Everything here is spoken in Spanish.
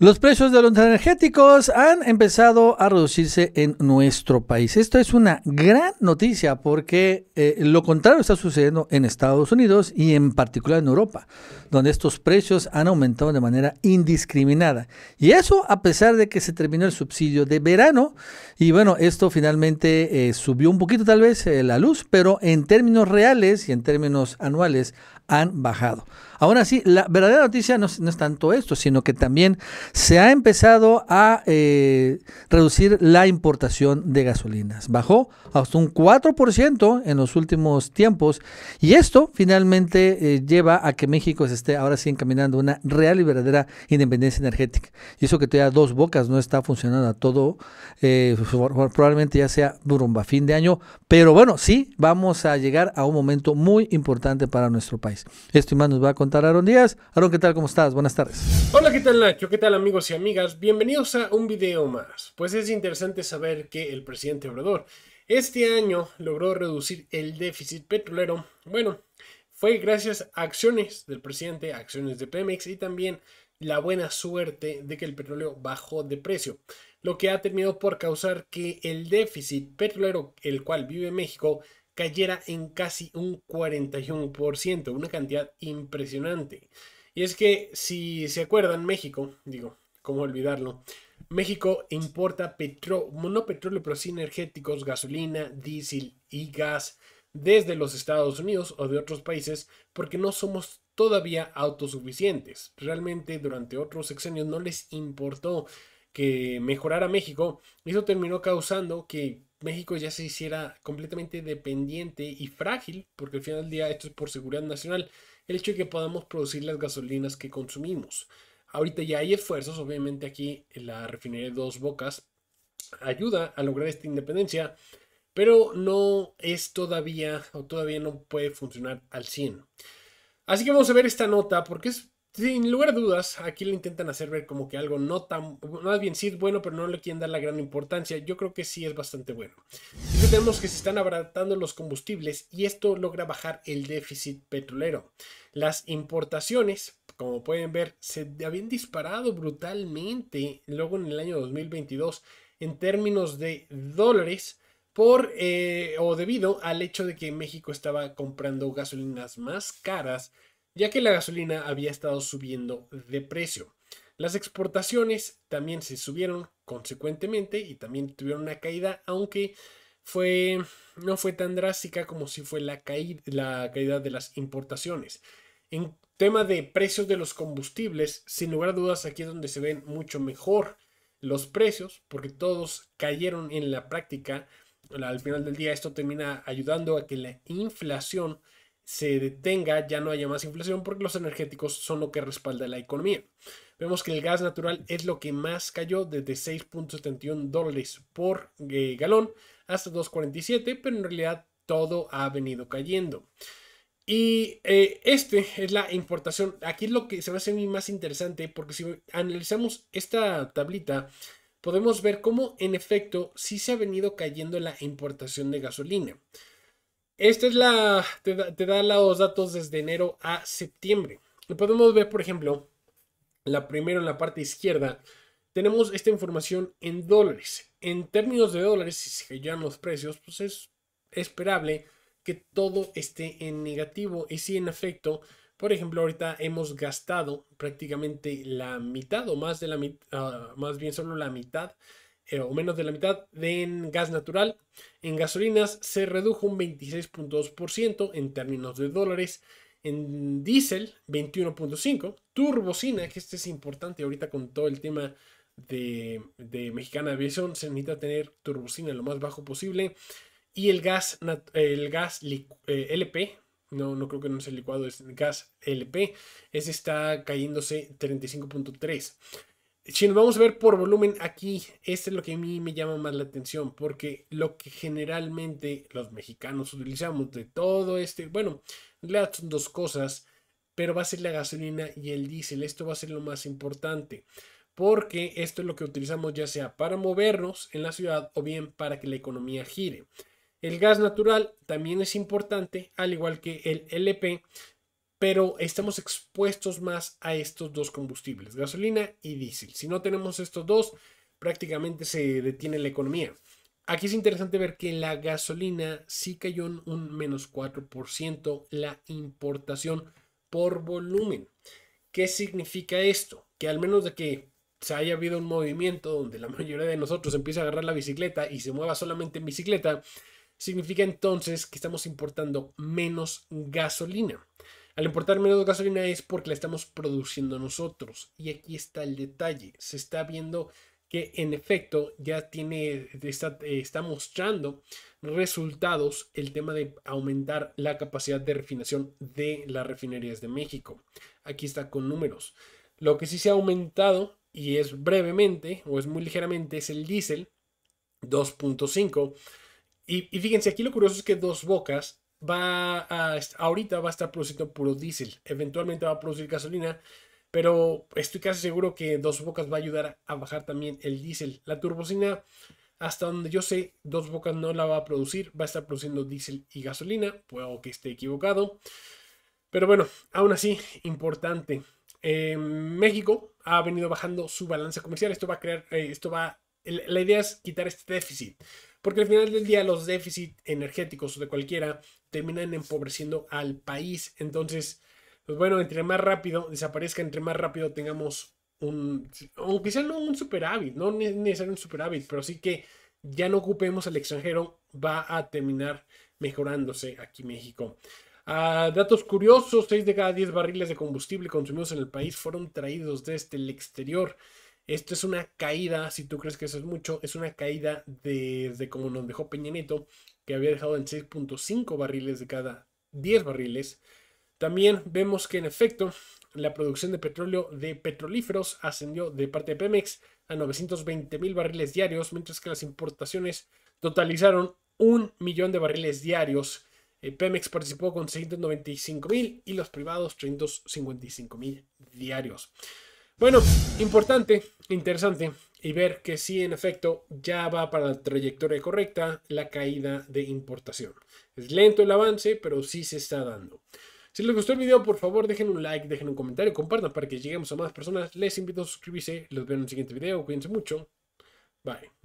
Los precios de los energéticos han empezado a reducirse en nuestro país. Esto es una gran noticia porque eh, lo contrario está sucediendo en Estados Unidos y en particular en Europa, donde estos precios han aumentado de manera indiscriminada. Y eso a pesar de que se terminó el subsidio de verano y bueno, esto finalmente eh, subió un poquito tal vez eh, la luz, pero en términos reales y en términos anuales han bajado. Ahora sí, la verdadera noticia no, es tanto esto, sino que también se ha empezado a eh, reducir la importación de gasolinas. Bajó hasta un 4% en los últimos tiempos y esto finalmente eh, lleva a que México se esté ahora sí encaminando una real y verdadera independencia energética. Y eso que todavía dos bocas no está funcionando a todo, eh, probablemente ya sea durumba fin de año, pero bueno, sí, vamos a llegar a un momento muy importante para nuestro país. Esto y más nos va a contar Aaron Díaz. Aaron, ¿qué tal? ¿Cómo estás? Buenas tardes. Hola, ¿qué tal Nacho? ¿Qué tal amigos y amigas? Bienvenidos a un video más. Pues es interesante saber que el presidente Obrador este año logró reducir el déficit petrolero. Bueno, fue gracias a acciones del presidente, acciones de Pemex y también la buena suerte de que el petróleo bajó de precio, lo que ha terminado por causar que el déficit petrolero, el cual vive México, cayera en casi un 41%, una cantidad impresionante. Y es que si se acuerdan, México, digo, ¿cómo olvidarlo? México importa petróleo, no petróleo, pero sí energéticos, gasolina, diésel y gas desde los Estados Unidos o de otros países porque no somos todavía autosuficientes. Realmente durante otros sexenios no les importó que mejorara México. Eso terminó causando que México ya se hiciera completamente dependiente y frágil, porque al final del día esto es por seguridad nacional, el hecho de que podamos producir las gasolinas que consumimos. Ahorita ya hay esfuerzos, obviamente aquí en la refinería de Dos Bocas ayuda a lograr esta independencia, pero no es todavía o todavía no puede funcionar al 100. Así que vamos a ver esta nota porque es sin lugar a dudas, aquí lo intentan hacer ver como que algo no tan. Más bien sí es bueno, pero no le quieren dar la gran importancia. Yo creo que sí es bastante bueno. Tenemos vemos que se están abaratando los combustibles y esto logra bajar el déficit petrolero. Las importaciones, como pueden ver, se habían disparado brutalmente luego en el año 2022 en términos de dólares por eh, o debido al hecho de que México estaba comprando gasolinas más caras ya que la gasolina había estado subiendo de precio. Las exportaciones también se subieron consecuentemente y también tuvieron una caída, aunque fue, no fue tan drástica como si fue la, caída, la caída de las importaciones. En tema de precios de los combustibles, sin lugar a dudas aquí es donde se ven mucho mejor los precios, porque todos cayeron en la práctica. Al final del día esto termina ayudando a que la inflación se detenga, ya no haya más inflación, porque los energéticos son lo que respalda la economía. Vemos que el gas natural es lo que más cayó desde 6.71 dólares por eh, galón hasta 2.47, pero en realidad todo ha venido cayendo. Y esta eh, este es la importación. Aquí es lo que se me hace a mí más interesante, porque si analizamos esta tablita, podemos ver cómo en efecto sí se ha venido cayendo la importación de gasolina. Esta es la, te da, los datos desde enero a septiembre. Y podemos ver, por ejemplo, la primera en la parte izquierda, tenemos esta información en dólares. En términos de dólares, si se hallan los precios, pues es esperable que todo esté en negativo. Y si en efecto, por ejemplo, ahorita hemos gastado prácticamente la mitad o más de la mitad, ah, más bien solo la mitad eh, o menos de la mitad de en gas natural. En gasolinas se redujo un 26.2% en términos de dólares. En diésel, 21.5. Turbocina, que este es importante ahorita con todo el tema de, Mexicana Aviación, se necesita tener turbocina lo más bajo posible. Y el gas, el gas LP, eh, no, no creo que no sea licuado, es gas LP, ese está cayéndose 35.3. Si nos vamos a ver por volumen aquí, este es lo que a mí me llama más la atención, porque lo que generalmente los mexicanos utilizamos de todo este, bueno, las son dos cosas, pero va a ser la gasolina y el diésel, esto va a ser lo más importante, porque esto es lo que utilizamos ya sea para movernos en la ciudad o bien para que la economía gire. El gas natural también es importante, al igual que el LP, pero estamos expuestos más a estos dos combustibles, gasolina y diésel. Si no tenemos estos dos, prácticamente se detiene la economía. Aquí es interesante ver que la gasolina sí cayó en un menos 4%, la importación por volumen. ¿Qué significa esto? Que al menos de que se haya habido un movimiento donde la mayoría de nosotros empieza a agarrar la bicicleta y se mueva solamente en bicicleta, significa entonces que estamos importando menos gasolina. Al importar menos gasolina es porque la estamos produciendo nosotros. Y aquí está el detalle. Se está viendo que en efecto ya tiene, está, eh, está mostrando resultados el tema de aumentar la capacidad de refinación de las refinerías de México. Aquí está con números. Lo que sí se ha aumentado y es brevemente o es muy ligeramente es el diésel 2.5. Y, y fíjense, aquí lo curioso es que Dos Bocas va a, ahorita va a estar produciendo puro diésel, eventualmente va a producir gasolina, pero estoy casi seguro que Dos Bocas va a ayudar a bajar también el diésel. La turbocina, hasta donde yo sé, Dos Bocas no la va a producir, va a estar produciendo diésel y gasolina, puedo que esté equivocado, pero bueno, aún así, importante. Eh, México ha venido bajando su balanza comercial, esto va a crear, eh, esto va la idea es quitar este déficit. Porque al final del día los déficits energéticos o de cualquiera terminan empobreciendo al país. Entonces, pues bueno, entre más rápido desaparezca, entre más rápido tengamos un, aunque sea no un superávit, no necesariamente un superávit, pero sí que ya no ocupemos al extranjero, va a terminar mejorándose aquí México. Ah, datos curiosos, 6 de cada 10 barriles de combustible consumidos en el país fueron traídos desde el exterior. Esto es una caída, si tú crees que eso es mucho, es una caída desde de como nos dejó Peña Nieto, que había dejado en 6.5 barriles de cada 10 barriles. También vemos que en efecto la producción de petróleo de petrolíferos ascendió de parte de Pemex a 920 mil barriles diarios, mientras que las importaciones totalizaron un millón de barriles diarios. Eh, Pemex participó con 695 mil y los privados 355 mil diarios. Bueno, importante, interesante, y ver que sí, en efecto, ya va para la trayectoria correcta la caída de importación. Es lento el avance, pero sí se está dando. Si les gustó el video, por favor, dejen un like, dejen un comentario, compartan para que lleguemos a más personas. Les invito a suscribirse. Los veo en el siguiente video. Cuídense mucho. Bye.